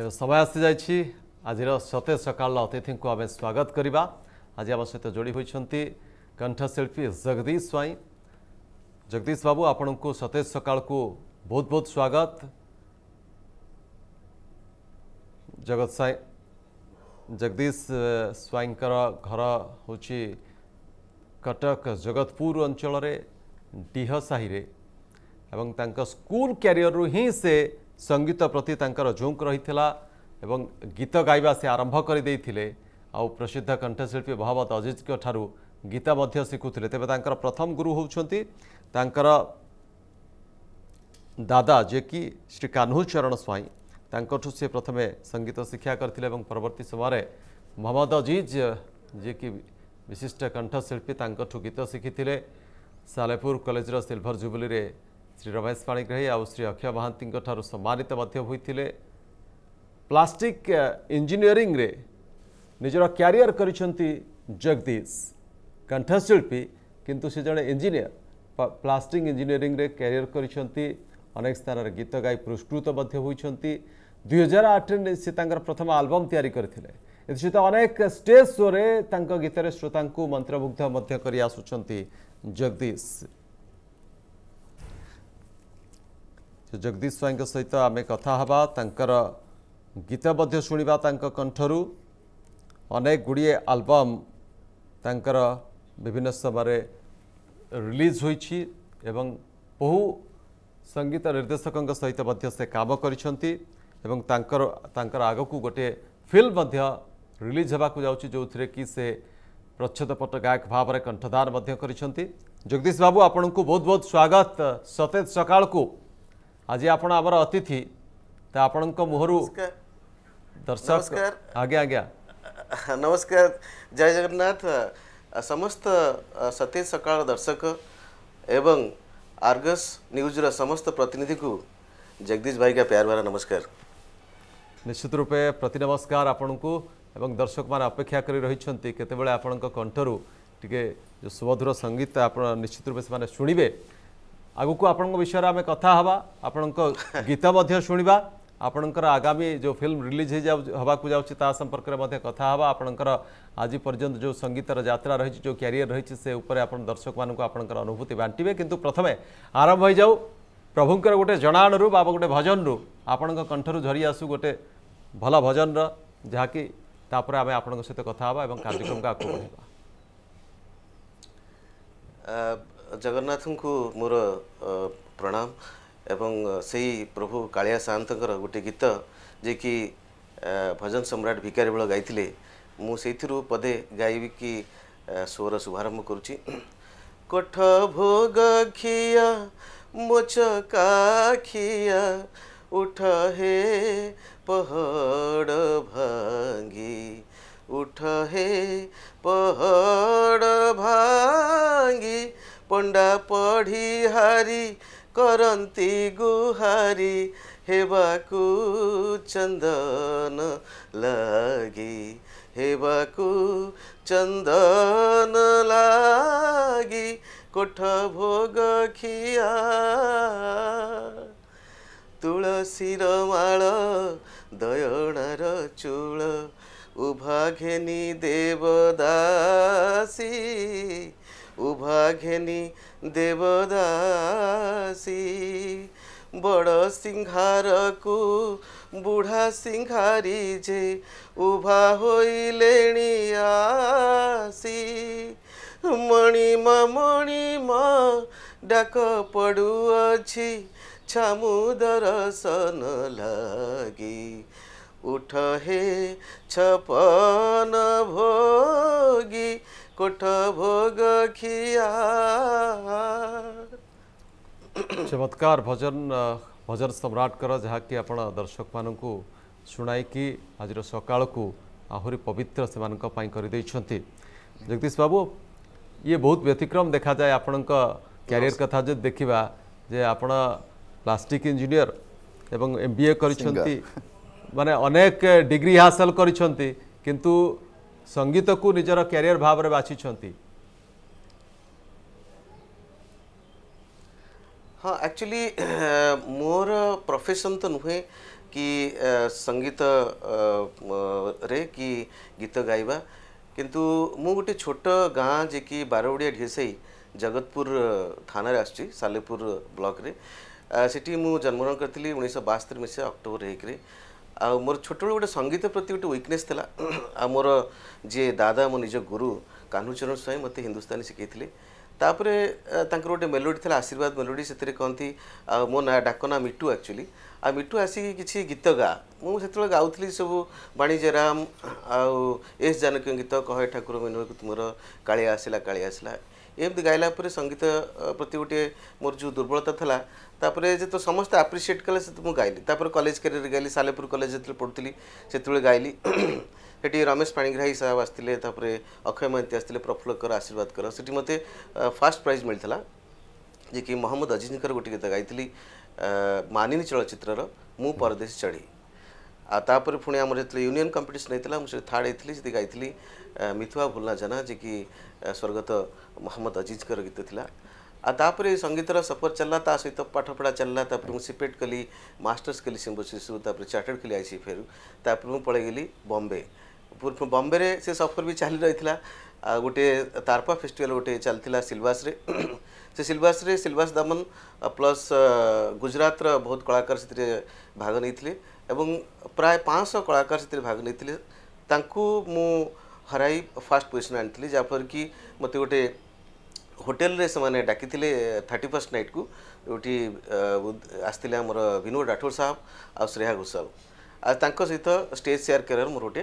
ଏବେ ସମୟ ଆସିଯାଇଛି ଆଜିର ସତେଜ ସକାଳର ଅତିଥିଙ୍କୁ ଆମେ ସ୍ୱାଗତ କରିବା ଆଜି ଆମ ସହିତ ଯୋଡ଼ି ହୋଇଛନ୍ତି କଣ୍ଠଶିଳ୍ପୀ ଜଗଦୀଶ ସ୍ୱାଇଁ ଜଗଦୀଶ ବାବୁ ଆପଣଙ୍କୁ ସତେଜ ସକାଳକୁ ବହୁତ ବହୁତ ସ୍ୱାଗତ ଜଗତ ସ୍ୱାଇଁ ଜଗଦୀଶ ସ୍ୱାଇଁଙ୍କର ଘର ହେଉଛି କଟକ ଜଗତପୁର ଅଞ୍ଚଳରେ ଡିହ ସାହିରେ ଏବଂ ତାଙ୍କ ସ୍କୁଲ କ୍ୟାରିୟରରୁ ହିଁ ସେ ସଙ୍ଗୀତ ପ୍ରତି ତାଙ୍କର ଝୁଙ୍କ ରହିଥିଲା ଏବଂ ଗୀତ ଗାଇବା ସେ ଆରମ୍ଭ କରିଦେଇଥିଲେ ଆଉ ପ୍ରସିଦ୍ଧ କଣ୍ଠଶିଳ୍ପୀ ମହମ୍ମଦ ଅଜିଜଙ୍କ ଠାରୁ ଗୀତ ମଧ୍ୟ ଶିଖୁଥିଲେ ତେବେ ତାଙ୍କର ପ୍ରଥମ ଗୁରୁ ହେଉଛନ୍ତି ତାଙ୍କର ଦାଦା ଯିଏକି ଶ୍ରୀ କାହ୍ନୁ ଚରଣ ସ୍ୱାଇଁ ତାଙ୍କଠୁ ସେ ପ୍ରଥମେ ସଙ୍ଗୀତ ଶିକ୍ଷା କରିଥିଲେ ଏବଂ ପରବର୍ତ୍ତୀ ସମୟରେ ମହମ୍ମଦ ଅଜିଜ ଯିଏକି ବିଶିଷ୍ଟ କଣ୍ଠଶିଳ୍ପୀ ତାଙ୍କଠୁ ଗୀତ ଶିଖିଥିଲେ ସାଲେପୁର କଲେଜର ସିଲ୍ଭର ଜୁବୁଲିରେ ଶ୍ରୀ ରମେଶ ପାଣିଗ୍ରାହୀ ଆଉ ଶ୍ରୀ ଅକ୍ଷୟ ମହାନ୍ତିଙ୍କଠାରୁ ସମ୍ମାନିତ ମଧ୍ୟ ହୋଇଥିଲେ ପ୍ଲାଷ୍ଟିକ୍ ଇଞ୍ଜିନିୟରିଂରେ ନିଜର କ୍ୟାରିୟର କରିଛନ୍ତି ଜଗଦୀଶ କଣ୍ଠଶିଳ୍ପୀ କିନ୍ତୁ ସେ ଜଣେ ଇଞ୍ଜିନିୟର ପ୍ଲାଷ୍ଟିକ ଇଞ୍ଜିନିୟରିଂରେ କ୍ୟାରିୟର କରିଛନ୍ତି ଅନେକ ସ୍ଥାନରେ ଗୀତ ଗାଇ ପୁରସ୍କୃତ ମଧ୍ୟ ହୋଇଛନ୍ତି ଦୁଇହଜାର ଆଠରେ ସେ ତାଙ୍କର ପ୍ରଥମ ଆଲବମ୍ ତିଆରି କରିଥିଲେ ଏଥିସହିତ ଅନେକ ଷ୍ଟେଜ୍ ଶୋରେ ତାଙ୍କ ଗୀତରେ ଶ୍ରୋତାଙ୍କୁ ମନ୍ତ୍ରମୁଗ୍ଧ ମଧ୍ୟ କରି ଆସୁଛନ୍ତି ଜଗଦୀଶ ଜଗଦୀଶ ସ୍ୱାଇଁଙ୍କ ସହିତ ଆମେ କଥା ହେବା ତାଙ୍କର ଗୀତ ମଧ୍ୟ ଶୁଣିବା ତାଙ୍କ କଣ୍ଠରୁ ଅନେକ ଗୁଡ଼ିଏ ଆଲବମ୍ ତାଙ୍କର ବିଭିନ୍ନ ସମୟରେ ରିଲିଜ୍ ହୋଇଛି ଏବଂ ବହୁ ସଙ୍ଗୀତ ନିର୍ଦ୍ଦେଶକଙ୍କ ସହିତ ମଧ୍ୟ ସେ କାମ କରିଛନ୍ତି ଏବଂ ତାଙ୍କର ତାଙ୍କର ଆଗକୁ ଗୋଟିଏ ଫିଲ୍ମ ମଧ୍ୟ ରିଲିଜ୍ ହେବାକୁ ଯାଉଛି ଯେଉଁଥିରେ କି ସେ ପ୍ରଚ୍ଛଦ ପଟ ଗାୟକ ଭାବରେ କଣ୍ଠଦାନ ମଧ୍ୟ କରିଛନ୍ତି ଜଗଦୀଶ ବାବୁ ଆପଣଙ୍କୁ ବହୁତ ବହୁତ ସ୍ୱାଗତ ସତେଜ ସକାଳକୁ आज आप अतिथि तो आपण मुहरु दर्शक आज्ञा आज्ञा नमस्कार जय जगन्नाथ समस्त सती सकाळ दर्शक एवं आर्गस न्यूजर समस्त प्रतिनिधि को जगदीश भाई का प्यार भरा नमस्कार निश्चित रूपे प्रति नमस्कार आपण को एवं दर्शक मैंने अपेक्षा कर रही केतबले आपण कंठर टे जो सुमधुर संगीत आप निश्चित रूपे से शुणे ଆଗକୁ ଆପଣଙ୍କ ବିଷୟରେ ଆମେ କଥା ହେବା ଆପଣଙ୍କ ଗୀତ ମଧ୍ୟ ଶୁଣିବା ଆପଣଙ୍କର ଆଗାମୀ ଯେଉଁ ଫିଲ୍ମ ରିଲିଜ୍ ହେଇଯାଉ ହେବାକୁ ଯାଉଛି ତା ସମ୍ପର୍କରେ ମଧ୍ୟ କଥା ହେବା ଆପଣଙ୍କର ଆଜି ପର୍ଯ୍ୟନ୍ତ ଯେଉଁ ସଙ୍ଗୀତର ଯାତ୍ରା ରହିଛି ଯେଉଁ କ୍ୟାରିୟର ରହିଛି ସେ ଉପରେ ଆପଣ ଦର୍ଶକମାନଙ୍କୁ ଆପଣଙ୍କର ଅନୁଭୂତି ବାଣ୍ଟିବେ କିନ୍ତୁ ପ୍ରଥମେ ଆରମ୍ଭ ହେଇଯାଉ ପ୍ରଭୁଙ୍କର ଗୋଟେ ଜଣାଣରୁ ବା ଗୋଟେ ଭଜନରୁ ଆପଣଙ୍କ କଣ୍ଠରୁ ଝରି ଆସୁ ଗୋଟେ ଭଲ ଭଜନର ଯାହାକି ତାପରେ ଆମେ ଆପଣଙ୍କ ସହିତ କଥା ହେବା ଏବଂ କାର୍ଯ୍ୟକ୍ରମକୁ ଆଗକୁ ବଢ଼ିବା ଜଗନ୍ନାଥଙ୍କୁ ମୋର ପ୍ରଣାମ ଏବଂ ସେଇ ପ୍ରଭୁ କାଳିଆ ସାଆନ୍ତଙ୍କର ଗୋଟିଏ ଗୀତ ଯିଏକି ଭଜନ ସମ୍ରାଟ ଭିକାରୀବଳ ଗାଇଥିଲେ ମୁଁ ସେଇଥିରୁ ପଦେ ଗାଇବିକି ସ୍ୱର ଶୁଭାରମ୍ଭ କରୁଛି କୋଠ ଭୋଗ ଘିଆ ମୋଚ କାଖିଆ ଉଠ ହେ ପହଡ଼ ଭାଙ୍ଗି ଉଠ ହେ ପହଡ଼ ଭାଙ୍ଗି पंडा पढ़ी हारी करती गुहारी हेबाकु चंदन लगी हेबाकु चंदन लगी कोठ भोग खिया तुलसी माल दयनार चूल उभाघेनी देव देवदासी উভাঘেনি দেবদাসী বড় সিংহারকু বুড়া সিংহারি যে উভা হইলে আসি মণিমা মণিমা ডাক পড়ুଅছি ছামু দর্শন লাগি উঠ হে ছপন ভোগী चमत्कार भजन भजन सम्राट कर जहाँकि आप दर्शक मान शुणी आज सका आहरी पवित्र से जगदीश बाबू ये बहुत व्यतिक्रम देखा जाए आपण क्यारि कथा जो देखा जे आप प्लास्टिक इंजीनियर एवं एम बी ए करेक डिग्री हासिल कर ସଙ୍ଗୀତକୁ ନିଜର କ୍ୟାରିୟର ଭାବରେ ବାଛିଛନ୍ତି ହଁ ଆକ୍ଚୁଆଲି ମୋର ପ୍ରଫେସନ୍ ତ ନୁହେଁ କି ସଙ୍ଗୀତରେ କି ଗୀତ ଗାଇବା କିନ୍ତୁ ମୁଁ ଗୋଟେ ଛୋଟ ଗାଁ ଯେ କି ବାରବଡ଼ିଆ ଢେସାଇ ଜଗତପୁର ଥାନାରେ ଆସୁଛି ସାଲେପୁର ବ୍ଲକରେ ସେଠି ମୁଁ ଜନ୍ମଗ୍ରହଣ କରିଥିଲି ଉଣେଇଶହ ବାସ୍ତରି ମସିହା ଅକ୍ଟୋବର ଏକରେ ଆଉ ମୋର ଛୋଟବେଳେ ଗୋଟେ ସଙ୍ଗୀତ ପ୍ରତି ଗୋଟେ ୱିକନେସ୍ ଥିଲା ଆଉ ମୋର ଯିଏ ଦାଦା ମୋ ନିଜ ଗୁରୁ କାହ୍ନୁଚରଣ ସ୍ୱାଇଁ ମୋତେ ହିନ୍ଦୁସ୍ତାନୀ ଶିଖାଇଥିଲେ ତାପରେ ତାଙ୍କର ଗୋଟେ ମେଲୋଡ଼ି ଥିଲା ଆଶୀର୍ବାଦ ମେଲୋଡ଼ି ସେଥିରେ କହନ୍ତି ଆଉ ମୋ ନାଁ ଡାକ ନାଁ ମିଟୁ ଆକ୍ଚୁଆଲି ଆଉ ମିଟୁ ଆସିକି କିଛି ଗୀତ ଗା ମୁଁ ସେତେବେଳେ ଗାଉଥିଲି ସବୁ ବାଣିଜ୍ୟ ରାମ ଆଉ ଏସ୍ ଜାନକୀ ଗୀତ କହେ ଠାକୁର ମିନୁ ତୁମର କାଳିଆ ଆସିଲା କାଳିଆ ଆସିଲା इमती गायलापे संगीत प्रति गोटे जे तो समस्त आप्रिसिएट कले से गायली तापर कलेज कॅरिअर गायली सालेपुर कलेज जे पडुती ते गायली हेटी रमेश पाणीग्राही साहब आसलेले त्याप्रे अक्षय महंती प्रफुल्ल कर आशीर्वाद कर फास्ट करज मिळला जे की महम्मद अजिंदर गोटी गीत गायली मनि चळचित्रर मुदेशी चढी आ तापर पुणी आम जो यूनियन कंपिटन होता मुझे थार्ड होती से गाई मिथुआ भूलना जाना जी कि स्वर्गत मोहम्मद अजीजर गीत था आतापर संगीतर सफर चलला ता सहित पाठपढ़ा चलला मुझे सीपेट कली मास्टर्स कली सिम्बोसिस्रु चार्टर्ड कली आई सी फेर तापर मुझे पलि गली बम्बे बम्बे से सफर भी चली रही था गोटे तारपा फेस्टिवल गोटे चलता सिलवास से सिलवास सिलवास दामन प्लस गुजरात बहुत कलाकार से भाग नहीं ଏବଂ ପ୍ରାୟ ପାଞ୍ଚଶହ କଳାକାର ସେଥିରେ ଭାଗ ନେଇଥିଲେ ତାଙ୍କୁ ମୁଁ ହରାଇ ଫାର୍ଷ୍ଟ ପୋଜିସନ୍ ଆଣିଥିଲି ଯାହାଫଳରେ କି ମୋତେ ଗୋଟେ ହୋଟେଲରେ ସେମାନେ ଡାକିଥିଲେ ଥାର୍ଟି ଫାର୍ଷ୍ଟ ନାଇଟ୍କୁ ଯେଉଁଠି ଆସିଥିଲେ ଆମର ବିନୋଦ ରାଠୋର ସାହେବ ଆଉ ଶ୍ରେୟା ଘୋଷାଲ ଆଉ ତାଙ୍କ ସହିତ ଷ୍ଟେଜ୍ ସେୟାର କରିବାର ମୋର ଗୋଟେ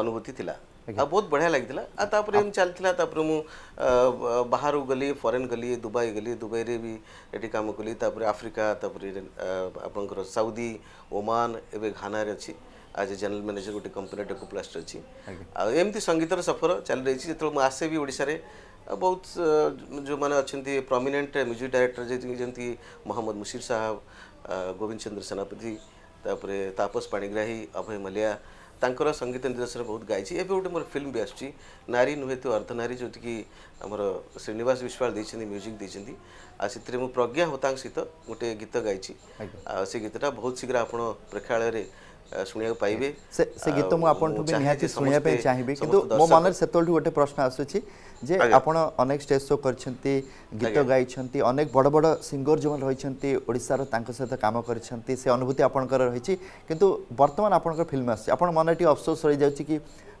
ଅନୁଭୂତି ଥିଲା बहुत बढ़िया लगी तापर चलता बाहर गली फरेन गली दुबई गली दुबई रे भी ये कम कली आफ्रिका आप साउदी ओमान एवं घाना अच्छी आज ए जेनेल मैनेजर गोटे कंपनी टेकोप्लास्ट अच्छी एमती संगीतर सफर चल रही जो आसे भी ओडार बहुत जो मैंने अच्छा प्रमिनेंट म्यूजिक डायरेक्टर जमी महम्मद मुशीर साहब गोविंद चंद्र सेनापति तापस पाणिग्राही अभय मलिया संगीत निर्देश बहुत गायची एवढे मोर फिल्म आसुची नारी नुतू अर्ध नारी जेवती कि आम्हाला श्रीनिवास विश्वाल म्युजिक दे प्रज्ञा होतां सहित गोटे गीत गायची से गीत बहुत शीघ्र आम प्रेक्षाळय ଶୁଣିବାକୁ ପାଇବେ ସେ ଗୀତ ମୁଁ ଆପଣଠୁ ବି ନିହାତି ଶୁଣିବା ପାଇଁ ଚାହିଁବି କିନ୍ତୁ ମୋ ମନରେ ସେତେବେଳଠୁ ଗୋଟେ ପ୍ରଶ୍ନ ଆସୁଛି ଯେ ଆପଣ ଅନେକ ଷ୍ଟେଜ୍ ଶୋ କରିଛନ୍ତି ଗୀତ ଗାଇଛନ୍ତି ଅନେକ ବଡ଼ ବଡ଼ ସିଙ୍ଗର ଯେଉଁମାନେ ରହିଛନ୍ତି ଓଡ଼ିଶାର ତାଙ୍କ ସହିତ କାମ କରିଛନ୍ତି ସେ ଅନୁଭୂତି ଆପଣଙ୍କର ରହିଛି କିନ୍ତୁ ବର୍ତ୍ତମାନ ଆପଣଙ୍କର ଫିଲ୍ମ ଆସୁଛି ଆପଣ ମନରେ ଟିକେ ଅଫସୋସ ରହିଯାଉଛି କି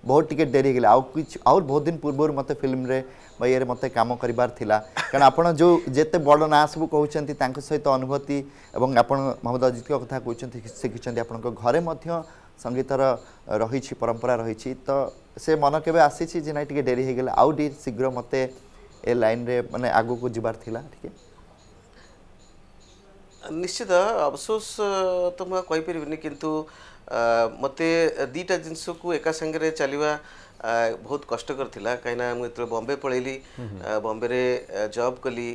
ବହୁତ ଟିକେ ଡେରି ହେଇଗଲା ଆଉ କିଛି ଆହୁରି ବହୁତ ଦିନ ପୂର୍ବରୁ ମୋତେ ଫିଲ୍ମରେ ବା ଇଏରେ ମୋତେ କାମ କରିବାର ଥିଲା କାରଣ ଆପଣ ଯେଉଁ ଯେତେ ବଡ଼ ନାଁ ସବୁ କହୁଛନ୍ତି ତାଙ୍କ ସହିତ ଅନୁଭୂତି ଏବଂ ଆପଣ ମହମ୍ମଦ ଅଜିତଙ୍କ କଥା କହୁଛନ୍ତି ଶିଖିଛନ୍ତି ଆପଣଙ୍କ ଘରେ ମଧ୍ୟ ସଙ୍ଗୀତର ରହିଛି ପରମ୍ପରା ରହିଛି ତ ସେ ମନ କେବେ ଆସିଛି ଯେ ନାଇଁ ଟିକେ ଡେରି ହେଇଗଲା ଆଉ ଟିକେ ଶୀଘ୍ର ମୋତେ ଏ ଲାଇନ୍ରେ ମାନେ ଆଗକୁ ଯିବାର ଥିଲା ଟିକେ ନିଶ୍ଚିତ ଅବସୋସ ତ ମୁଁ କହିପାରିବିନି କିନ୍ତୁ मत दीटा जिनस एका सांगे चलवा बहुत कष्ट कहीं ये बम्बे पलि बम्बे जब कली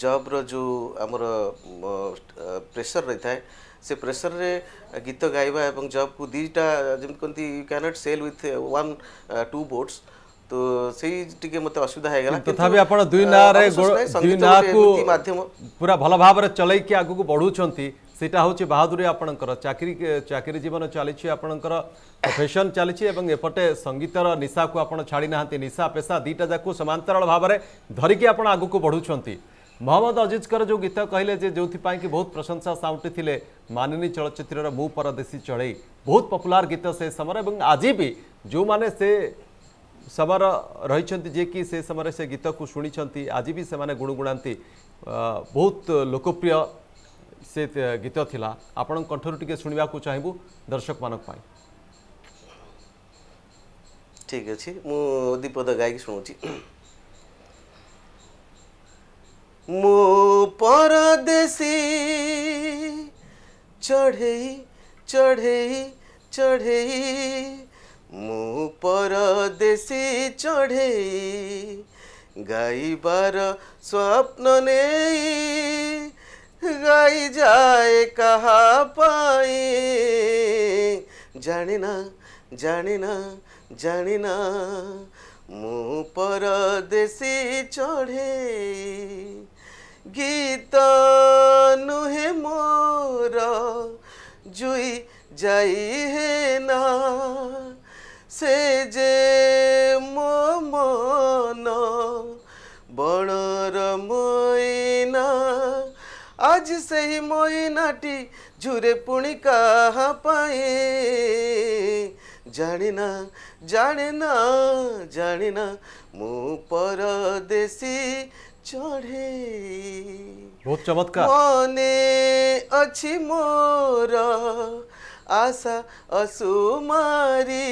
जब्र जो आम प्रेसर रही था से प्रेसर रे गीत गाइवा और जब कु दीटा जमी कहते यू नट सेल विथ वन टू बोर्ड्स तो सही मत असुविधा तथा ना ना पूरा भल भाव चल आग सीटा हूँ बाहादुरी आप चाकरी जीवन चली प्रफेसन चली एपटे संगीतर निशा को आपड़ छाड़ी ना निशा पेशा दुटा जाक समातराल भाव में धरिकी आप आगक बढ़ुंट मोहम्मद अजिजकर जो गीत कहले जो कि बहुत प्रशंसा साउटी माननी चलचित्र मु परदेशी चढ़ई बहुत पपुलार गीत से समय आज भी जो मैंने से समय रही कि से समय से गीत को शुणी आज भी से गुणुगुणा बहुत लोकप्रिय ସେ ଗୀତ ଥିଲା ଆପଣଙ୍କ କଣ୍ଠରୁ ଟିକେ ଶୁଣିବାକୁ ଚାହିଁବୁ ଦର୍ଶକମାନଙ୍କ ପାଇଁ ଠିକ୍ ଅଛି ମୁଁ ଦୀପଦ ଗାଇକି ଶୁଣୁଛି ମୋ ପରଦେଶୀ ଚଢ଼େଇ ଚଢ଼େଇ ଚଢ଼େଇ ମୋ ପରଦେଶୀ ଚଢ଼େଇ ଗାଇବାର ସ୍ୱପ୍ନ ନେଇ গাই যায় কাহা পায়ে জানি না জানি না জানি না ମୁଁ ପରଦେଶୀ ଚଢ଼େ ଗୀତ ନୁହେଁ ମୋର ଜୁଇ ଯାଇ ହେନା ସେ ଯେ ମୋ ମନ ବଣର ମୋର আজ সেই ময়নাটি ঝুরে পুণি কাহা পায়ে জানি না জানি না জানি না মু পরদেশি চড়ে বহুত চমৎকার মনে অছি মোর আশা অসুমারি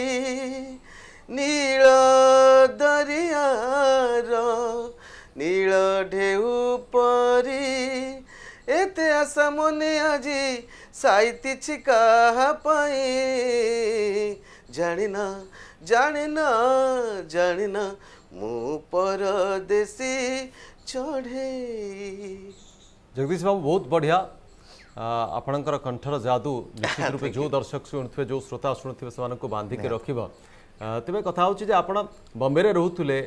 साहित्य छिका पाए जाणिना जाणिना जाणिना ମୁଁ ପରଦେଶୀ ଚଢ଼େଇ ଜଗଦୀଶ ବାବୁ ବହୁତ ବଢ଼ିଆ ଆପଣଙ୍କର କଣ୍ଠର ଯାଦୁ ନିଶ୍ଚିତ ରୂପେ ଯେଉଁ ଦର୍ଶକ ଶୁଣୁଥିବେ ଯେଉଁ ଶ୍ରୋତା ଶୁଣୁଥିବେ ସେମାନଙ୍କୁ ବାନ୍ଧିକି ରଖିବ ତେବେ କଥା ହେଉଛି ଯେ ଆପଣ ବମ୍ବେରେ ରହୁଥିଲେ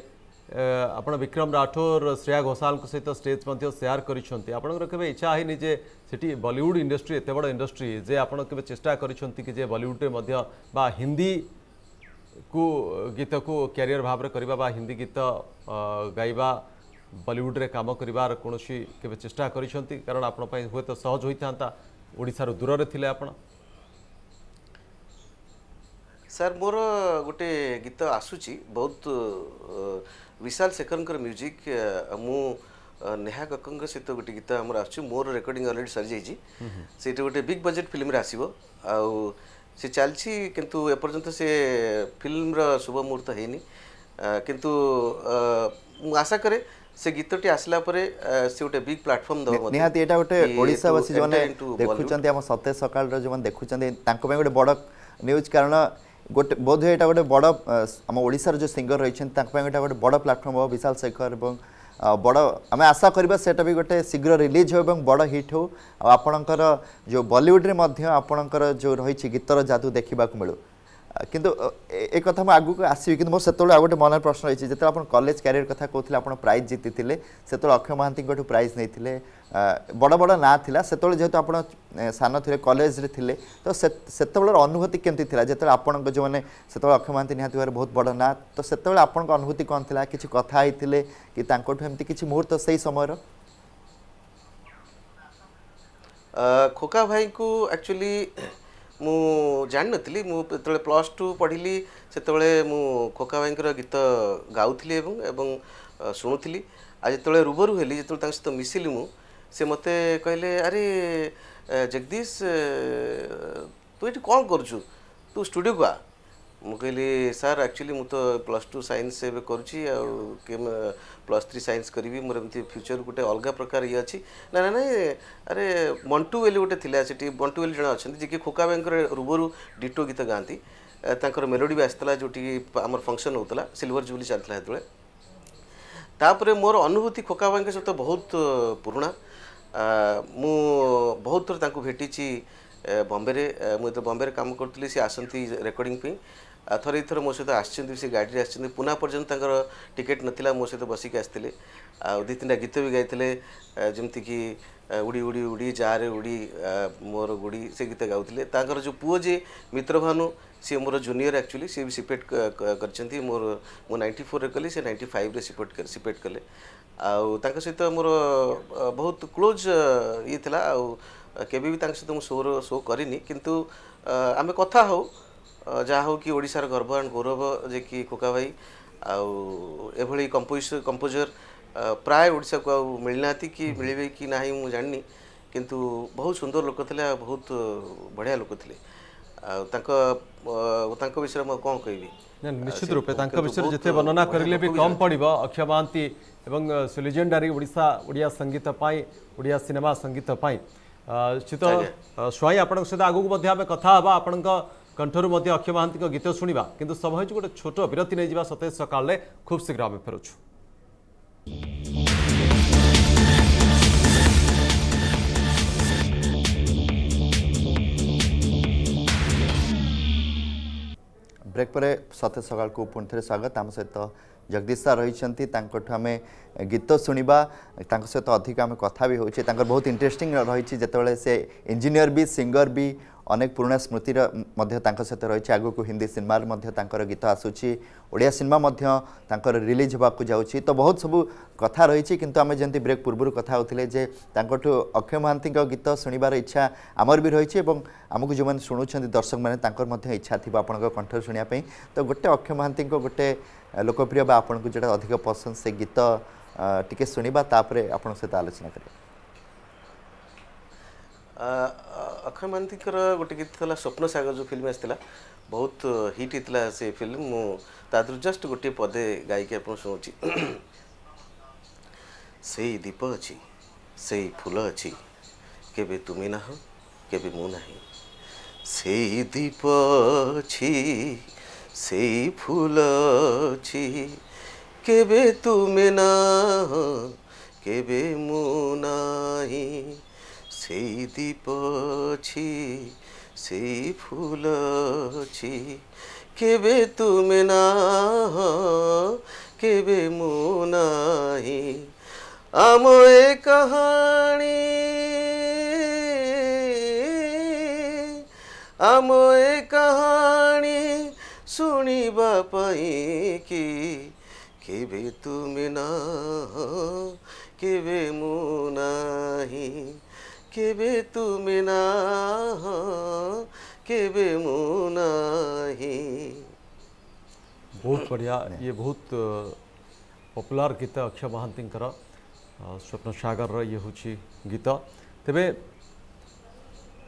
ଆପଣ ବିକ୍ରମ ରାଠୋର ଶ୍ରେୟା ଘୋଷାଲଙ୍କ ସହିତ ଷ୍ଟେଜ୍ ମଧ୍ୟ ସେୟାର କରିଛନ୍ତି ଆପଣଙ୍କର କେବେ ଇଚ୍ଛା ହେଇନି ଯେ ସେଠି ବଲିଉଡ଼ ଇଣ୍ଡଷ୍ଟ୍ରି ଏତେ ବଡ଼ ଇଣ୍ଡଷ୍ଟ୍ରି ଯେ ଆପଣ କେବେ ଚେଷ୍ଟା କରିଛନ୍ତି କି ଯେ ବଲିଉଡ଼ରେ ମଧ୍ୟ ବା ହିନ୍ଦୀକୁ ଗୀତକୁ କ୍ୟାରିୟର ଭାବରେ କରିବା ବା ହିନ୍ଦୀ ଗୀତ ଗାଇବା ବଲିଉଡ଼ରେ କାମ କରିବାର କୌଣସି କେବେ ଚେଷ୍ଟା କରିଛନ୍ତି କାରଣ ଆପଣ ପାଇଁ ହୁଏତ ସହଜ ହୋଇଥାନ୍ତା ଓଡ଼ିଶାରୁ ଦୂରରେ ଥିଲେ ଆପଣ ସାର୍ ମୋର ଗୋଟେ ଗୀତ ଆସୁଛି ବହୁତ ବିଶାଲ ଶେଖରଙ୍କର ମ୍ୟୁଜିକ୍ ମୁଁ ନେହା କକ୍କଙ୍କ ସହିତ ଗୋଟେ ଗୀତ ଆମର ଆସୁଛି ମୋର ରେକର୍ଡିଂ ଅଲରେଡ଼ି ସରିଯାଇଛି ସେଇଟା ଗୋଟେ ବିଗ୍ ବଜେଟ୍ ଫିଲ୍ମରେ ଆସିବ ଆଉ ସେ ଚାଲିଛି କିନ୍ତୁ ଏପର୍ଯ୍ୟନ୍ତ ସେ ଫିଲ୍ମର ଶୁଭ ମୁହୂର୍ତ୍ତ ହେଇନି କିନ୍ତୁ ମୁଁ ଆଶା କରେ ସେ ଗୀତଟି ଆସିଲା ପରେ ସେ ଗୋଟେ ବିଗ୍ ପ୍ଲାଟଫର୍ମ ଦେବ ନିହାତି ଏଇଟା ଗୋଟେ ଓଡ଼ିଶାବାସୀ ଯେଉଁମାନେ ଦେଖୁଛନ୍ତି ଆମ ସତେଜ ସକାଳର ଯେଉଁମାନେ ଦେଖୁଛନ୍ତି ତାଙ୍କ ପାଇଁ ଗୋଟେ ବଡ଼ ନ୍ୟୁଜ୍ କାରଣ ଗୋଟେ ବୋଧ ଏଇଟା ଗୋଟେ ବଡ଼ ଆମ ଓଡ଼ିଶାର ଯେଉଁ ସିଙ୍ଗର ରହିଛନ୍ତି ତାଙ୍କ ପାଇଁ ଏଇଟା ଗୋଟେ ବଡ଼ ପ୍ଲାଟଫର୍ମ ହେବ ବିଶାଲ ଶେଖର ଏବଂ ବଡ଼ ଆମେ ଆଶା କରିବା ସେଇଟା ବି ଗୋଟେ ଶୀଘ୍ର ରିଲିଜ୍ ହେଉ ଏବଂ ବଡ଼ ହିଟ୍ ହେଉ ଆଉ ଆପଣଙ୍କର ଯେଉଁ ବଲିଉଡ଼ରେ ମଧ୍ୟ ଆପଣଙ୍କର ଯେଉଁ ରହିଛି ଗୀତର ଯାଦୁ ଦେଖିବାକୁ ମିଳୁ কিন্তু এ কথা মু আগুক আসবি কিন্তু মোর সেতবে আগে গোটে মনের প্রশ্ন রয়েছে যেত আপনার কলেজ ক্যারিয়ার কথা কোথায় আপনার প্রাইজ জিতিলে সেত অক্ষয় মহান্তিঠু প্রাইজ নিয়ে বড় বড় না লা সেত যেহেতু আপনার সান লে কলেজ লে তো সেতবেলার অনুভূতি কমিটি লা যেত আপনার যে সেত অক্ষয় মহান্তি নিহতি হওয়ার বহু বড় না তো সেতবে আপনার অনুভূতি কম লা কিছু কথা হয়েছে কি তাঁঠু এমনি কিছু মুহূর্ত সেই সময়ের খোকা ভাইকু একচুয়ালি ମୁଁ ଜାଣିନଥିଲି ମୁଁ ଯେତେବେଳେ ପ୍ଲସ୍ ଟୁ ପଢ଼ିଲି ସେତେବେଳେ ମୁଁ ଖୋକା ଭାଇଙ୍କର ଗୀତ ଗାଉଥିଲି ଏବଂ ଏବଂ ଶୁଣୁଥିଲି ଆଉ ଯେତେବେଳେ ରୂବରୁ ହେଲି ଯେତେବେଳେ ତାଙ୍କ ସହିତ ମିଶିଲି ମୁଁ ସେ ମୋତେ କହିଲେ ଆରେ ଜଗଦୀଶ ତୁ ଏଠି କ'ଣ କରୁଛୁ ତୁ ଷ୍ଟୁଡ଼ିଓକୁ ଆ ମୁଁ କହିଲି ସାର୍ ଆକ୍ଚୁଆଲି ମୁଁ ତ ପ୍ଲସ୍ ଟୁ ସାଇନ୍ସ ଏବେ କରୁଛି ଆଉ ପ୍ଲସ୍ ଥ୍ରୀ ସାଇନ୍ସ କରିବି ମୋର ଏମିତି ଫ୍ୟୁଚର୍ ଗୋଟେ ଅଲଗା ପ୍ରକାର ଇଏ ଅଛି ନା ନା ନାଇଁ ଆରେ ମଣ୍ଟୁ ବୋଲି ଗୋଟେ ଥିଲା ସେଠି ମଣ୍ଟୁ ବୋଲି ଜଣେ ଅଛନ୍ତି ଯିଏକି ଖୋକା ଭାଇଙ୍କର ପୂର୍ବରୁ ଡିଟୋ ଗୀତ ଗାଆନ୍ତି ତାଙ୍କର ମେଲୋଡ଼ି ବି ଆସିଥିଲା ଯେଉଁଠିକି ଆମର ଫଙ୍କସନ୍ ହେଉଥିଲା ସିଲ୍ଭର ଜୁବଲି ଚାଲିଥିଲା ସେତେବେଳେ ତାପରେ ମୋର ଅନୁଭୂତି ଖୋକା ଭାଇଙ୍କ ସହିତ ବହୁତ ପୁରୁଣା ମୁଁ ବହୁତ ଥର ତାଙ୍କୁ ଭେଟିଛି ବମ୍ବେରେ ମୁଁ ଯେତେବେଳେ ବମ୍ବେରେ କାମ କରୁଥିଲି ସେ ଆସନ୍ତି ରେକର୍ଡ଼ିଂ ପାଇଁ ଥରେ ଦୁଇଥର ମୋ ସହିତ ଆସିଛନ୍ତି ସେ ଗାଡ଼ିରେ ଆସିଛନ୍ତି ପୁନା ପର୍ଯ୍ୟନ୍ତ ତାଙ୍କର ଟିକେଟ୍ ନଥିଲା ମୋ ସହିତ ବସିକି ଆସିଥିଲେ ଆଉ ଦୁଇ ତିନିଟା ଗୀତ ବି ଗାଇଥିଲେ ଯେମିତିକି ଉଡ଼ି ଉଡ଼ି ଉଡ଼ି ଯାହାରେ ଉଡ଼ି ମୋର ଗୁଡ଼ି ସେ ଗୀତ ଗାଉଥିଲେ ତାଙ୍କର ଯେଉଁ ପୁଅ ଯିଏ ମିତ୍ରଭାନୁ ସିଏ ମୋର ଜୁନିୟର ଆକ୍ଚୁଆଲି ସିଏ ବି ସିପେଟ୍ କରିଛନ୍ତି ମୋର ମୁଁ ନାଇଣ୍ଟି ଫୋର୍ରେ କଲି ସେ ନାଇଣ୍ଟି ଫାଇଭ୍ରେ ସିପେଟ୍ ସିପେଟ୍ କଲେ ଆଉ ତାଙ୍କ ସହିତ ମୋର ବହୁତ କ୍ଲୋଜ୍ ଇଏ ଥିଲା ଆଉ କେବେ ବି ତାଙ୍କ ସହିତ ମୁଁ ସୋ'ର ସୋ କରିନି କିନ୍ତୁ ଆମେ କଥା ହେଉ जहा कि ओडार गर्व एंड गौरव जे कि खोका भाई आभली कंपोज कंपोजर प्राय ओडा को मिलना कि मिले कि ना मुझे जाननी किंतु बहुत सुंदर लोक थे बहुत बढ़िया लोक थे विषय में कौन कह निश्चित रूप विषय जिते वर्णना करें भी कम पड़े अक्षय महांती लेजेडारी संगीत ओडिया सिनेमा संगीत स्वयं आप आगे कथा आपण କଣ୍ଠରୁ ମଧ୍ୟ ଅକ୍ଷୟ ମହାନ୍ତିଙ୍କ ଗୀତ ଶୁଣିବା କିନ୍ତୁ ସମୟ ହେଉଛି ଗୋଟେ ଛୋଟ ବିରତି ନେଇଯିବା ସତେଜ ସକାଳରେ ଖୁବ୍ ଶୀଘ୍ର ଆମେ ଫେରୁଛୁ ବ୍ରେକ୍ ପରେ ସତେଜ ସକାଳକୁ ପୁଣି ଥରେ ସ୍ୱାଗତ ଆମ ସହିତ ଜଗଦୀଶ ସାର୍ ରହିଛନ୍ତି ତାଙ୍କଠୁ ଆମେ ଗୀତ ଶୁଣିବା ତାଙ୍କ ସହିତ ଅଧିକ ଆମେ କଥା ବି ହେଉଛେ ତାଙ୍କର ବହୁତ ଇଣ୍ଟରେଷ୍ଟିଂ ରହିଛି ଯେତେବେଳେ ସେ ଇଞ୍ଜିନିୟର ବି ସିଙ୍ଗର ବି ଅନେକ ପୁରୁଣା ସ୍ମୃତିର ମଧ୍ୟ ତାଙ୍କ ସହିତ ରହିଛି ଆଗକୁ ହିନ୍ଦୀ ସିନେମାରେ ମଧ୍ୟ ତାଙ୍କର ଗୀତ ଆସୁଛି ଓଡ଼ିଆ ସିନେମା ମଧ୍ୟ ତାଙ୍କର ରିଲିଜ୍ ହେବାକୁ ଯାଉଛି ତ ବହୁତ ସବୁ କଥା ରହିଛି କିନ୍ତୁ ଆମେ ଯେମିତି ବ୍ରେକ୍ ପୂର୍ବରୁ କଥା ହେଉଥିଲେ ଯେ ତାଙ୍କଠୁ ଅକ୍ଷୟ ମହାନ୍ତିଙ୍କ ଗୀତ ଶୁଣିବାର ଇଚ୍ଛା ଆମର ବି ରହିଛି ଏବଂ ଆମକୁ ଯେଉଁମାନେ ଶୁଣୁଛନ୍ତି ଦର୍ଶକମାନେ ତାଙ୍କର ମଧ୍ୟ ଇଚ୍ଛା ଥିବ ଆପଣଙ୍କ କଣ୍ଠରୁ ଶୁଣିବା ପାଇଁ ତ ଗୋଟେ ଅକ୍ଷୟ ମହାନ୍ତିଙ୍କ ଗୋଟେ ଲୋକପ୍ରିୟ ବା ଆପଣଙ୍କୁ ଯେଉଁଟା ଅଧିକ ପସନ୍ଦ ସେ ଗୀତ ଟିକେ ଶୁଣିବା ତାପରେ ଆପଣଙ୍କ ସହିତ ଆଲୋଚନା କରିବା अक्षय महांती गोटे गीत स्वप्न सगर जो फिल्म आ बहुत हिट होता से फिल्म मुझे जस्ट गोटे पदे गायक आप दीप अच्छी से फूल अच्छी केमी ना के ना से दीप अच्छी से फूल अच्छी केमें ना के मु সেই দীপ ছি সেই ফুল ছি কেবে তুমি না কেবে মু নাহি আম এ কাহাণী আম এ কাহাণী কি কেবে তুমি না কেবে মু নাহি केवे तुम ना केवे बहुत बढ़िया ये बहुत पॉपुलर गीत अक्षय महांती स्वप्न सगर ये हूँ गीत तेरे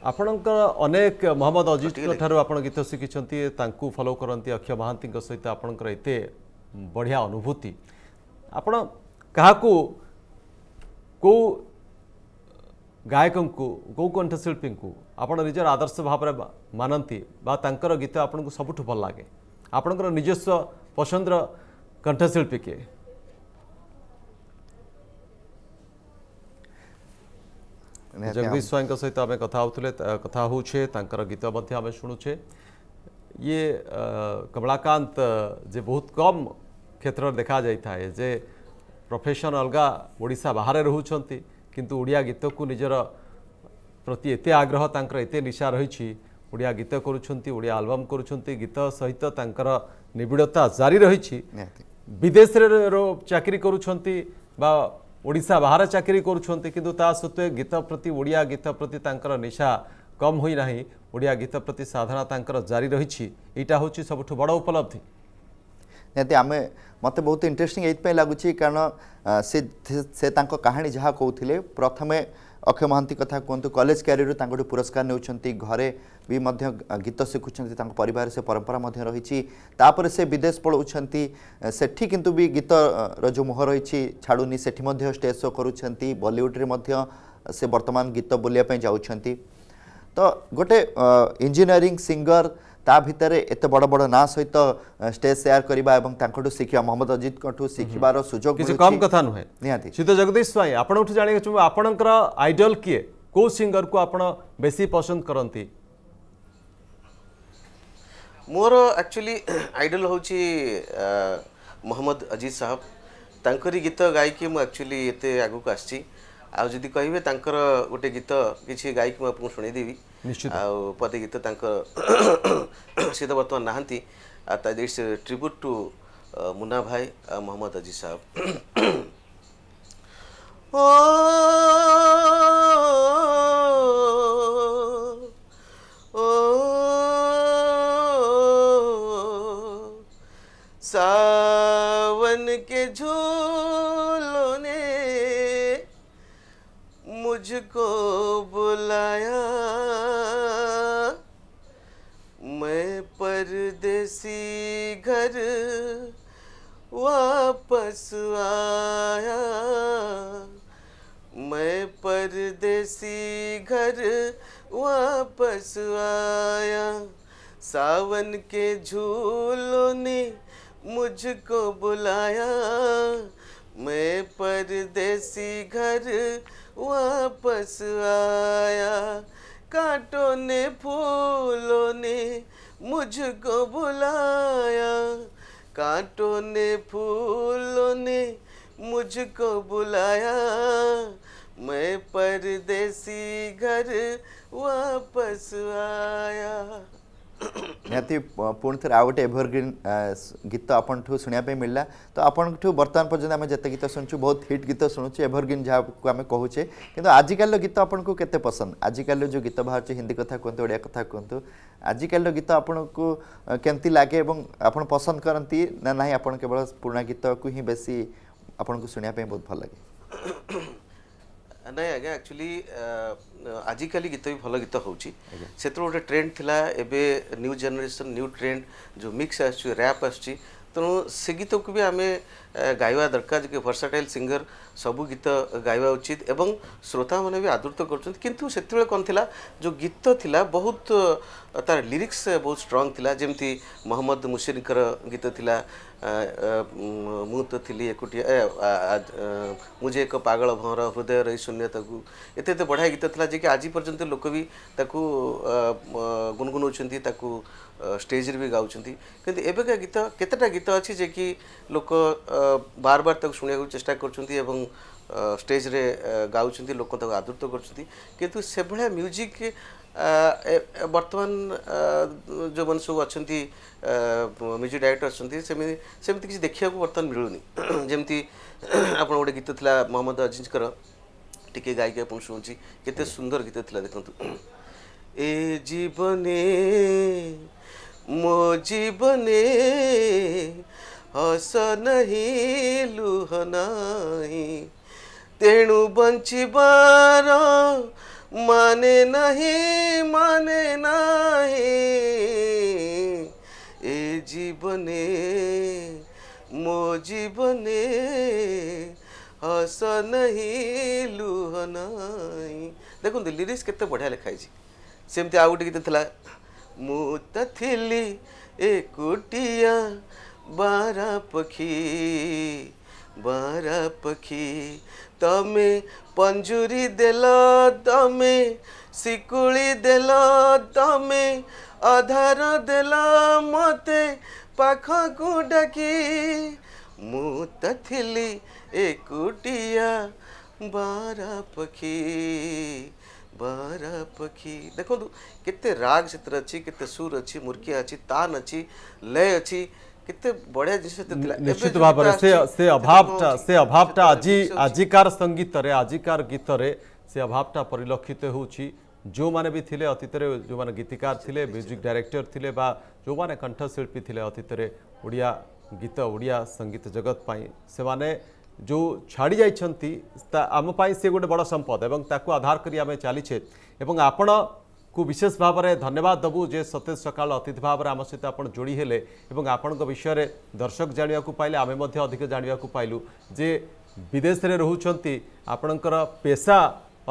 आपणकर अनेक मोहम्मद हाँ, अजीत हाँ, गीत शिखी फलो करती अक्षय महांती सहित आपणकर बढ़िया अनुभूति आपण क्या को ଗାୟକଙ୍କୁ କେଉଁ କଣ୍ଠଶିଳ୍ପୀଙ୍କୁ ଆପଣ ନିଜର ଆଦର୍ଶ ଭାବରେ ମାନନ୍ତି ବା ତାଙ୍କର ଗୀତ ଆପଣଙ୍କୁ ସବୁଠୁ ଭଲ ଲାଗେ ଆପଣଙ୍କର ନିଜସ୍ୱ ପସନ୍ଦର କଣ୍ଠଶିଳ୍ପୀ କିଏ ଜଗଦୀଶ ସ୍ୱାଇଁଙ୍କ ସହିତ ଆମେ କଥା ହେଉଥିଲେ କଥା ହେଉଛେ ତାଙ୍କର ଗୀତ ମଧ୍ୟ ଆମେ ଶୁଣୁଛେ ଇଏ କମଳାକାନ୍ତ ଯେ ବହୁତ କମ୍ କ୍ଷେତ୍ରରେ ଦେଖାଯାଇଥାଏ ଯେ ପ୍ରଫେସନ୍ ଅଲଗା ଓଡ଼ିଶା ବାହାରେ ରହୁଛନ୍ତି କିନ୍ତୁ ଓଡ଼ିଆ ଗୀତକୁ ନିଜର ପ୍ରତି ଏତେ ଆଗ୍ରହ ତାଙ୍କର ଏତେ ନିଶା ରହିଛି ଓଡ଼ିଆ ଗୀତ କରୁଛନ୍ତି ଓଡ଼ିଆ ଆଲବମ୍ କରୁଛନ୍ତି ଗୀତ ସହିତ ତାଙ୍କର ନିବିଡ଼ତା ଜାରି ରହିଛି ବିଦେଶରେ ଚାକିରି କରୁଛନ୍ତି ବା ଓଡ଼ିଶା ବାହାରେ ଚାକିରି କରୁଛନ୍ତି କିନ୍ତୁ ତା ସତ୍ତ୍ୱେ ଗୀତ ପ୍ରତି ଓଡ଼ିଆ ଗୀତ ପ୍ରତି ତାଙ୍କର ନିଶା କମ୍ ହୋଇନାହିଁ ଓଡ଼ିଆ ଗୀତ ପ୍ରତି ସାଧନା ତାଙ୍କର ଜାରି ରହିଛି ଏଇଟା ହେଉଛି ସବୁଠୁ ବଡ଼ ଉପଲବ୍ଧି ଯେମିତି ଆମେ ମୋତେ ବହୁତ ଇଣ୍ଟରେଷ୍ଟିଂ ଏଇଥିପାଇଁ ଲାଗୁଛି କାରଣ ସେ ସେ ତାଙ୍କ କାହାଣୀ ଯାହା କହୁଥିଲେ ପ୍ରଥମେ ଅକ୍ଷୟ ମହାନ୍ତି କଥା କୁହନ୍ତୁ କଲେଜ କ୍ୟାରିୟରରୁ ତାଙ୍କଠୁ ପୁରସ୍କାର ନେଉଛନ୍ତି ଘରେ ବି ମଧ୍ୟ ଗୀତ ଶିଖୁଛନ୍ତି ତାଙ୍କ ପରିବାରରେ ସେ ପରମ୍ପରା ମଧ୍ୟ ରହିଛି ତାପରେ ସେ ବିଦେଶ ପଳାଉଛନ୍ତି ସେଠି କିନ୍ତୁ ବି ଗୀତର ଯେଉଁ ମୁହଁ ରହିଛି ଛାଡ଼ୁନି ସେଠି ମଧ୍ୟ ଷ୍ଟେଜ୍ ଶୋ କରୁଛନ୍ତି ବଲିଉଡ଼ରେ ମଧ୍ୟ ସେ ବର୍ତ୍ତମାନ ଗୀତ ବୋଲିବା ପାଇଁ ଯାଉଛନ୍ତି ତ ଗୋଟେ ଇଞ୍ଜିନିୟରିଂ ସିଙ୍ଗର ତା ଭିତରେ ଏତେ ବଡ଼ ବଡ଼ ନାଁ ସହିତ ଷ୍ଟେଜ୍ ସେୟାର କରିବା ଏବଂ ତାଙ୍କଠୁ ଶିଖିବା ମହମ୍ମଦ ଅଜିତଙ୍କଠୁ ଶିଖିବାର ସୁଯୋଗ କିଛି କମ୍ କଥା ନୁହେଁ ନିହାତି ସିଦ୍ଧ ଜଗଦୀଶ ସ୍ୱାଇଁ ଆପଣଙ୍କଠୁ ଜାଣିବାକୁ ଚାହୁଁବୁ ଆପଣଙ୍କର ଆଇଡଲ୍ କିଏ କେଉଁ ସିଙ୍ଗରକୁ ଆପଣ ବେଶୀ ପସନ୍ଦ କରନ୍ତି ମୋର ଆକ୍ଚୁଆଲି ଆଇଡଲ୍ ହେଉଛି ମହମ୍ମଦ ଅଜିତ ସାହବ ତାଙ୍କରି ଗୀତ ଗାଇକି ମୁଁ ଆକ୍ଚୁଆଲି ଏତେ ଆଗକୁ ଆସିଛି ଆଉ ଯଦି କହିବେ ତାଙ୍କର ଗୋଟେ ଗୀତ କିଛି ଗାଇକି ମୁଁ ଆପଣଙ୍କୁ ଶୁଣେଇଦେବି ଆଉ ପଦେ ଗୀତ ତାଙ୍କର ସେ ତ ବର୍ତ୍ତମାନ ନାହାନ୍ତି ଆଉ ତା ଇଟ୍ସ ଟ୍ରିବ୍ୟୁଟ୍ ଟୁ ମୁନା ଭାଇ ଆଉ ମହମ୍ମଦ ଅଜି ସାହେବ ଓ सी घर वापस आया मैं परदेसी घर वापस आया सावन के झूलों ने मुझको बुलाया मैं परदेसी घर वापस आया कांटों ने फूलों ने मुझको बुलाया कांटों ने फूलों ने मुझको बुलाया मैं परदेसी घर वापस आया ନିହାତି ପୁଣି ଥରେ ଆଉ ଗୋଟେ ଏଭରଗ୍ରିନ୍ ଗୀତ ଆପଣଙ୍କଠୁ ଶୁଣିବା ପାଇଁ ମିଳିଲା ତ ଆପଣଙ୍କଠୁ ବର୍ତ୍ତମାନ ପର୍ଯ୍ୟନ୍ତ ଆମେ ଯେତେ ଗୀତ ଶୁଣୁଛୁ ବହୁତ ହିଟ୍ ଗୀତ ଶୁଣୁଛୁ ଏଭରଗ୍ରିନ୍ ଯାହାକୁ ଆମେ କହୁଛେ କିନ୍ତୁ ଆଜିକାଲିର ଗୀତ ଆପଣଙ୍କୁ କେତେ ପସନ୍ଦ ଆଜିକାଲିର ଯେଉଁ ଗୀତ ବାହାରୁଛି ହିନ୍ଦୀ କଥା କୁହନ୍ତୁ ଓଡ଼ିଆ କଥା କୁହନ୍ତୁ ଆଜିକାଲିର ଗୀତ ଆପଣଙ୍କୁ କେମିତି ଲାଗେ ଏବଂ ଆପଣ ପସନ୍ଦ କରନ୍ତି ନା ନାହିଁ ଆପଣ କେବଳ ପୁରୁଣା ଗୀତକୁ ହିଁ ବେଶୀ ଆପଣଙ୍କୁ ଶୁଣିବା ପାଇଁ ବହୁତ ଭଲ ଲାଗେ ନାଇଁ ଆଜ୍ଞା ଆକ୍ଚୁଆଲି ଆଜିକାଲି ଗୀତ ବି ଭଲ ଗୀତ ହେଉଛି ସେଥିରୁ ଗୋଟେ ଟ୍ରେଣ୍ଡ ଥିଲା ଏବେ ନ୍ୟୁ ଜେନେରେସନ୍ ନ୍ୟୁ ଟ୍ରେଣ୍ଡ ଯେଉଁ ମିକ୍ସ ଆସୁଛି ର୍ୟାପ୍ ଆସୁଛି ତେଣୁ ସେ ଗୀତକୁ ବି ଆମେ ଗାଇବା ଦରକାର ଯେ ଭର୍ସାଟାଇଲ୍ ସିଙ୍ଗର ସବୁ ଗୀତ ଗାଇବା ଉଚିତ ଏବଂ ଶ୍ରୋତାମାନେ ବି ଆଦୃତ କରୁଛନ୍ତି କିନ୍ତୁ ସେତେବେଳେ କ'ଣ ଥିଲା ଯେଉଁ ଗୀତ ଥିଲା ବହୁତ ତାର ଲିରିକ୍ସ ବହୁତ ଷ୍ଟ୍ରଙ୍ଗ ଥିଲା ଯେମିତି ମହମ୍ମଦ ମୁସିରଙ୍କର ଗୀତ ଥିଲା ମୁଁ ତ ଥିଲି ଏକୁଟିଆ ମୁଁ ଯେ ଏକ ପାଗଳ ଭଁର ହୃଦୟ ରହି ଶୂନ୍ୟତାକୁ ଏତେ ଏତେ ବଢ଼ିଆ ଗୀତ ଥିଲା ଯେ କି ଆଜି ପର୍ଯ୍ୟନ୍ତ ଲୋକ ବି ତାକୁ ଗୁନଗୁନଉଛନ୍ତି ତାକୁ स्टेज रे भी गाउछंती किंतु एबेका गीत केतेटा गीत अच्छे जे कि लोक बार बार शुणा सुनिया कर चेष्टा करछंती एवं स्टेज रे गाउछंती लोक आदृत करछंती किंतु सेभळा म्यूजिक बर्तमान जो मैंने सब अच्छा म्यूजिक डायरेक्टर अच्छा सेमती किसी देखा बर्तमान मिलूनी जमी आप गोटे गीत थी मोहम्मद अजीजर टी गायक शुणी के सुंदर गीत थी देखु ए जीवने मो जीवने हस नाही लुह नाही तेणु बंचिबार माने नाही माने नाही ए जीवने मो जीवने हस नाही लुह नाही देखुंत लिरिक्स केत बढ्या लेखायची सेमती आउटे गीत थला ମୁଁ ଥିଲି ଏକୁଟିଆ ବାରା ପକ୍ଷୀ ବାରା ପକ୍ଷୀ ତମେ ପଞ୍ଜୁରୀ ଦେଲ ତମେ ଶିକୁଳି ଦେଲ ତମେ ଅଧାର ଦେଲ ମୋତେ ପାଖକୁ ଡାକି ମୁଁ ତ ଥିଲି ଏକୁଟିଆ ବାରା ପକ୍ଷୀ बरपखी की देखो तो, कितने राग चित्र अच्छी कितने सुर अच्छी मुर्की अच्छी तान अच्छी लय अच्छी कितने बढ़िया जिस तो निश्चित भाव से से अभावटा से अभावटा आज आजिकार संगीत रे आजिकार गीत रे से अभावटा परिलक्षित होउछि जो माने भी थिले अतीत रे जो माने गीतिकार थिले म्यूजिक डायरेक्टर थिले बा जो माने कंठशिल्पी थिले अतीत रे ओडिया गीत ओडिया संगीत जगत पाई से माने ଯେଉଁ ଛାଡ଼ି ଯାଇଛନ୍ତି ତା ଆମ ପାଇଁ ସେ ଗୋଟେ ବଡ଼ ସମ୍ପଦ ଏବଂ ତାକୁ ଆଧାର କରି ଆମେ ଚାଲିଛେ ଏବଂ ଆପଣଙ୍କୁ ବିଶେଷ ଭାବରେ ଧନ୍ୟବାଦ ଦେବୁ ଯେ ସତେଜ ସକାଳ ଅତିଥି ଭାବରେ ଆମ ସହିତ ଆପଣ ଯୋଡ଼ି ହେଲେ ଏବଂ ଆପଣଙ୍କ ବିଷୟରେ ଦର୍ଶକ ଜାଣିବାକୁ ପାଇଲେ ଆମେ ମଧ୍ୟ ଅଧିକ ଜାଣିବାକୁ ପାଇଲୁ ଯେ ବିଦେଶରେ ରହୁଛନ୍ତି ଆପଣଙ୍କର ପେଶା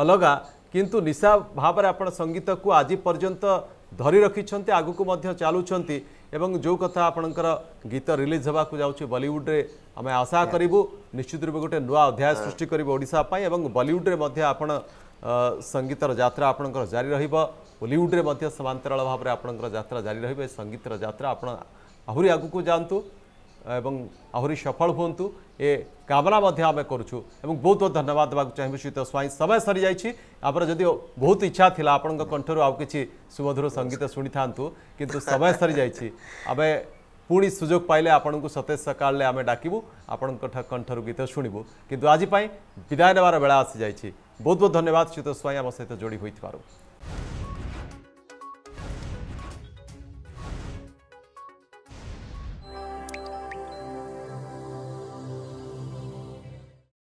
ଅଲଗା କିନ୍ତୁ ନିଶା ଭାବରେ ଆପଣ ସଙ୍ଗୀତକୁ ଆଜି ପର୍ଯ୍ୟନ୍ତ ଧରି ରଖିଛନ୍ତି ଆଗକୁ ମଧ୍ୟ ଚାଲୁଛନ୍ତି ଏବଂ ଯେଉଁ କଥା ଆପଣଙ୍କର ଗୀତ ରିଲିଜ୍ ହେବାକୁ ଯାଉଛି ବଲିଉଡ଼ରେ ଆମେ ଆଶା କରିବୁ ନିଶ୍ଚିତ ରୂପେ ଗୋଟେ ନୂଆ ଅଧ୍ୟାୟ ସୃଷ୍ଟି କରିବ ଓଡ଼ିଶା ପାଇଁ ଏବଂ ବଲିଉଡ଼ରେ ମଧ୍ୟ ଆପଣ ସଙ୍ଗୀତର ଯାତ୍ରା ଆପଣଙ୍କର ଜାରି ରହିବ ବଲିଉଡ଼ରେ ମଧ୍ୟ ସମାନ୍ତରାଳ ଭାବରେ ଆପଣଙ୍କର ଯାତ୍ରା ଜାରି ରହିବ ଏ ସଙ୍ଗୀତର ଯାତ୍ରା ଆପଣ ଆହୁରି ଆଗକୁ ଯାଆନ୍ତୁ এবং আহরি সফল হুঁতু এ কামনা আমি করছু এবং বহুত বহুত ধন্যবাদ দেওয়া চাহিব সুত স্বাইঁ সময় সরি যাই আপনার যদি বহুত ইচ্ছা লা আপনার কণ্ঠর আছে সুমধুর সঙ্গীত শুনি থাকে কিন্তু সময় সরি যাই আমি পুঁ সুযোগ পাইলে আপনার সতেজ সকালে আমি ডাকবু আপনার কণ্ঠর গীত শুণবু কিন্তু আজপাই বিদায় নেবার বেড়া আসি যাই বহুত বহুত ধন্যবাদ সুত স্বাইঁ আমার সহ যোড়ি হয়ে